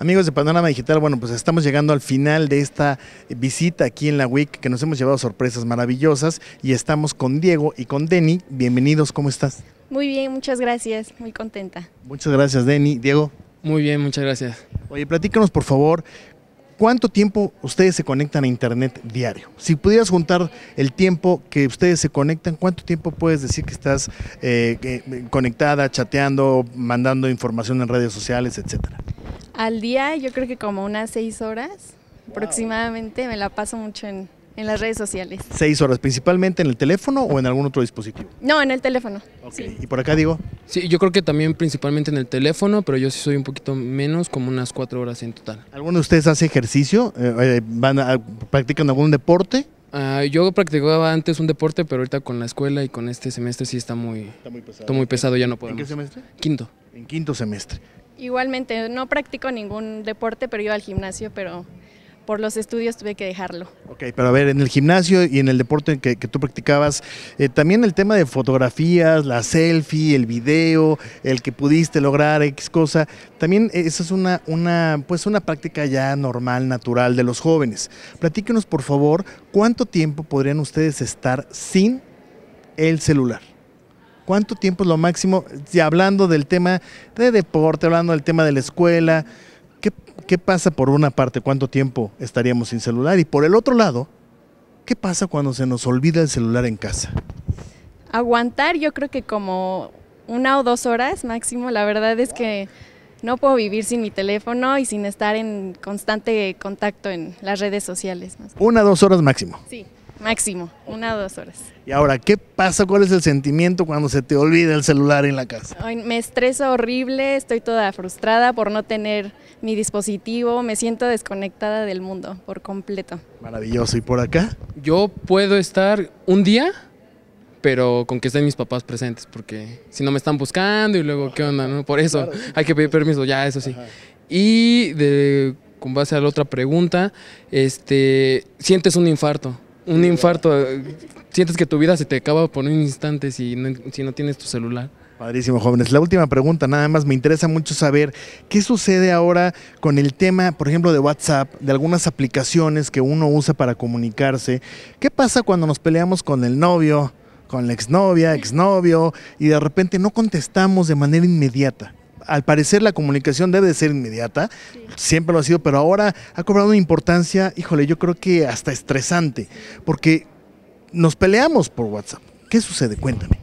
Amigos de Panorama Digital, bueno, pues estamos llegando al final de esta visita aquí en la WIC, que nos hemos llevado sorpresas maravillosas y estamos con Diego y con Denny. Bienvenidos, ¿cómo estás? Muy bien, muchas gracias, muy contenta. Muchas gracias, Denny. Diego. Muy bien, muchas gracias. Oye, platícanos por favor, ¿cuánto tiempo ustedes se conectan a internet diario? Si pudieras juntar el tiempo que ustedes se conectan, ¿cuánto tiempo puedes decir que estás eh, eh, conectada, chateando, mandando información en redes sociales, etcétera? Al día yo creo que como unas seis horas aproximadamente me la paso mucho en, las redes sociales. ¿Seis horas principalmente en el teléfono o en algún otro dispositivo? No, en el teléfono. ¿Y por acá digo? Sí, yo creo que también principalmente en el teléfono, pero yo sí soy un poquito menos, como unas cuatro horas en total. ¿Alguno de ustedes hace ejercicio? Eh, eh, van a, ¿Practican algún deporte? Ah, yo practicaba antes un deporte, pero ahorita con la escuela y con este semestre sí está muy, muy, pesado. ya no podemos. ¿En qué semestre? Quinto. En quinto semestre. Igualmente, no practico ningún deporte, pero iba al gimnasio, pero por los estudios tuve que dejarlo. Ok, pero a ver, en el gimnasio y en el deporte que, tú practicabas, eh, también el tema de fotografías, la selfie, el video, el que pudiste lograr X cosa, también esa es una, una, pues una práctica ya normal, natural de los jóvenes. Platíquenos, por favor, ¿cuánto tiempo podrían ustedes estar sin el celular? ¿Cuánto tiempo es lo máximo? Y hablando del tema de deporte, hablando del tema de la escuela, ¿qué, ¿qué pasa por una parte? ¿Cuánto tiempo estaríamos sin celular? Y por el otro lado, ¿qué pasa cuando se nos olvida el celular en casa? Aguantar yo creo que como una o dos horas máximo, la verdad es que no puedo vivir sin mi teléfono y sin estar en constante contacto en las redes sociales. Una o dos horas máximo. Sí. Máximo, una o dos horas. Y ahora, ¿qué pasa? ¿Cuál es el sentimiento cuando se te olvida el celular en la casa? me estreso horrible, estoy toda frustrada por no tener mi dispositivo, me siento desconectada del mundo por completo. Maravilloso, ¿y por acá? Yo puedo estar un día, pero con que estén mis papás presentes, porque si no me están buscando y luego, ¿qué onda? No? Por eso hay que pedir permiso, ya, eso sí. Y con base a la otra pregunta, este, sientes un infarto un infarto. Eh, sientes que tu vida se te acaba por un instante si no, tienes tu celular. Padrísimo, jóvenes. La última pregunta, nada más me interesa mucho saber qué sucede ahora con el tema, por ejemplo, de WhatsApp, de algunas aplicaciones que uno usa para comunicarse. ¿Qué pasa cuando nos peleamos con el novio, con la exnovia, exnovio, y de repente no contestamos de manera inmediata? al parecer la comunicación debe ser inmediata, siempre lo ha sido, pero ahora ha cobrado una importancia, híjole, yo creo que hasta estresante, porque nos peleamos por WhatsApp. ¿Qué sucede? Cuéntame.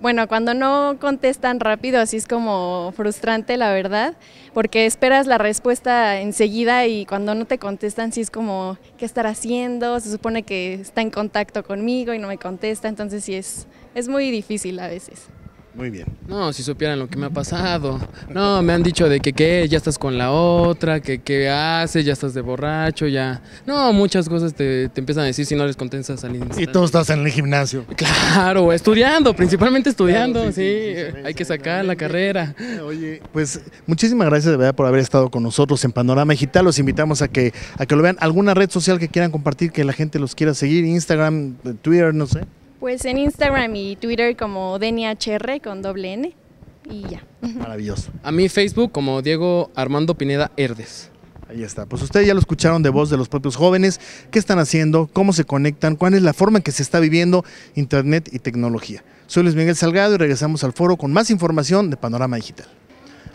Bueno, cuando no contestan rápido, así es como frustrante, la verdad, porque esperas la respuesta enseguida y cuando no te contestan, sí es como, ¿qué estará haciendo? Se supone que está en contacto conmigo y no me contesta, entonces sí es, es muy difícil a veces. Muy bien. No, si supieran lo que me ha pasado. No, me han dicho de que qué, ya estás con la otra, que qué haces, ya estás de borracho, ya. No, muchas cosas te, empiezan a decir si no les contestas al instante. Y tú estás en el gimnasio. Claro, estudiando, principalmente estudiando, sí, Hay que sacar la carrera. Oye, pues muchísimas gracias de verdad por haber estado con nosotros en Panorama Digital. Los invitamos a que, a que lo vean. ¿Alguna red social que quieran compartir, que la gente los quiera seguir? Instagram, eh, Twitter, no sé. Pues en Instagram y Twitter como DNHR con doble N y ya. Maravilloso. A mí Facebook como Diego Armando Pineda Herdes. Ahí está. Pues ustedes ya lo escucharon de voz de los propios jóvenes. ¿Qué están haciendo? ¿Cómo se conectan? ¿Cuál es la forma en que se está viviendo Internet y tecnología? Soy Luis Miguel Salgado y regresamos al foro con más información de Panorama Digital.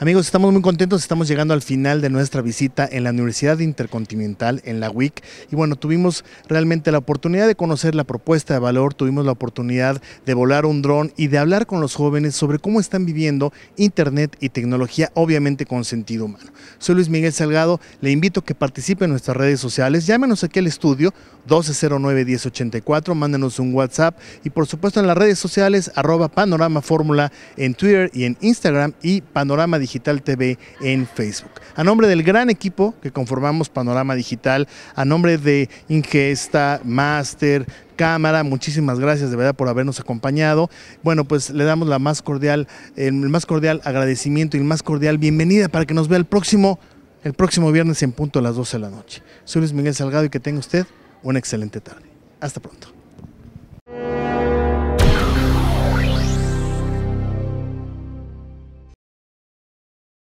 Amigos, estamos muy contentos, estamos llegando al final de nuestra visita en la Universidad Intercontinental, en la WIC, y bueno, tuvimos realmente la oportunidad de conocer la propuesta de valor, tuvimos la oportunidad de volar un dron y de hablar con los jóvenes sobre cómo están viviendo Internet y tecnología, obviamente con sentido humano. Soy Luis Miguel Salgado, le invito a que participe en nuestras redes sociales, llámenos aquí al estudio 1209-1084, mándenos un WhatsApp y por supuesto en las redes sociales arroba panorama fórmula en Twitter y en Instagram y panorama digital Digital TV en Facebook. A nombre del gran equipo que conformamos Panorama Digital, a nombre de Ingesta, Master, cámara. Muchísimas gracias de verdad por habernos acompañado. Bueno, pues le damos la más cordial, el más cordial agradecimiento y el más cordial bienvenida para que nos vea el próximo, el próximo viernes en punto a las 12 de la noche. Soy Luis Miguel Salgado y que tenga usted una excelente tarde. Hasta pronto.